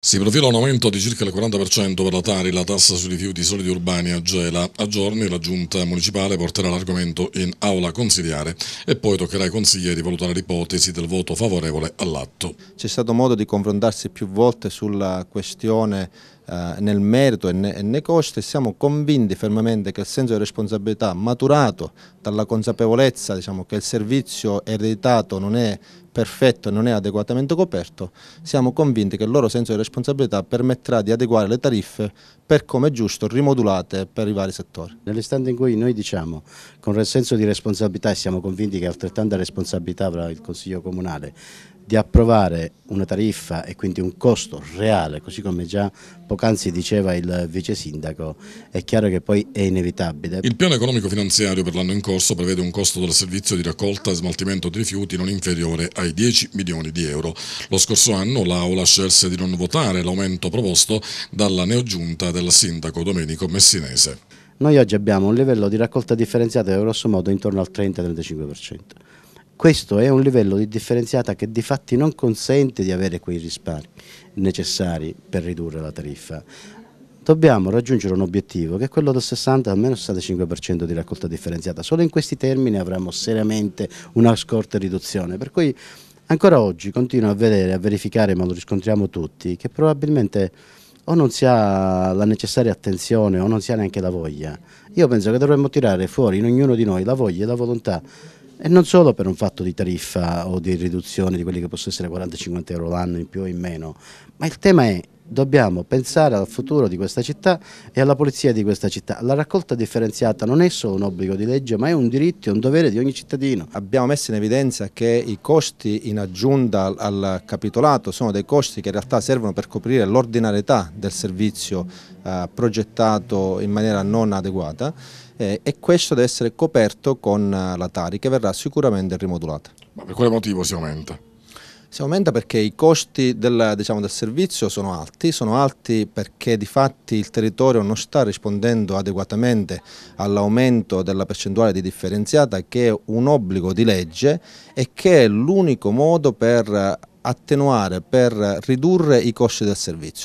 Si profila un aumento di circa il 40% per la Tari, la tassa sui rifiuti solidi urbani a Gela. A giorni la giunta municipale porterà l'argomento in aula consigliare e poi toccherà ai consiglieri valutare l'ipotesi del voto favorevole all'atto. C'è stato modo di confrontarsi più volte sulla questione eh, nel merito e ne, e ne costa e siamo convinti fermamente che il senso di responsabilità maturato dalla consapevolezza diciamo, che il servizio ereditato non è perfetto, e non è adeguatamente coperto, siamo convinti che il loro senso di responsabilità permetterà di adeguare le tariffe per come è giusto, rimodulate per i vari settori. Nell'istante in cui noi diciamo con il senso di responsabilità e siamo convinti che altrettanta responsabilità avrà il Consiglio Comunale, di approvare una tariffa e quindi un costo reale, così come già poc'anzi diceva il vice sindaco, è chiaro che poi è inevitabile. Il piano economico finanziario per l'anno in corso prevede un costo del servizio di raccolta e smaltimento di rifiuti non inferiore ai 10 milioni di euro. Lo scorso anno l'Aula scelse di non votare l'aumento proposto dalla neogiunta del sindaco Domenico Messinese. Noi oggi abbiamo un livello di raccolta differenziata grosso modo intorno al 30-35%. Questo è un livello di differenziata che di fatti non consente di avere quei risparmi necessari per ridurre la tariffa. Dobbiamo raggiungere un obiettivo che è quello del 60 almeno 65% di raccolta differenziata. Solo in questi termini avremo seriamente una scorta riduzione. Per cui ancora oggi continuo a vedere, a verificare, ma lo riscontriamo tutti, che probabilmente o non si ha la necessaria attenzione o non si ha neanche la voglia. Io penso che dovremmo tirare fuori in ognuno di noi la voglia e la volontà e non solo per un fatto di tariffa o di riduzione di quelli che possono essere 40-50 euro l'anno in più o in meno, ma il tema è dobbiamo pensare al futuro di questa città e alla polizia di questa città. La raccolta differenziata non è solo un obbligo di legge ma è un diritto e un dovere di ogni cittadino. Abbiamo messo in evidenza che i costi in aggiunta al capitolato sono dei costi che in realtà servono per coprire l'ordinarietà del servizio eh, progettato in maniera non adeguata eh, e questo deve essere coperto con eh, la Tari che verrà sicuramente rimodulata. Ma per quale motivo si aumenta? Si aumenta perché i costi del, diciamo, del, servizio sono alti, sono alti perché di fatti il territorio non sta rispondendo adeguatamente all'aumento della percentuale di differenziata che è un obbligo di legge e che è l'unico modo per attenuare, per ridurre i costi del servizio.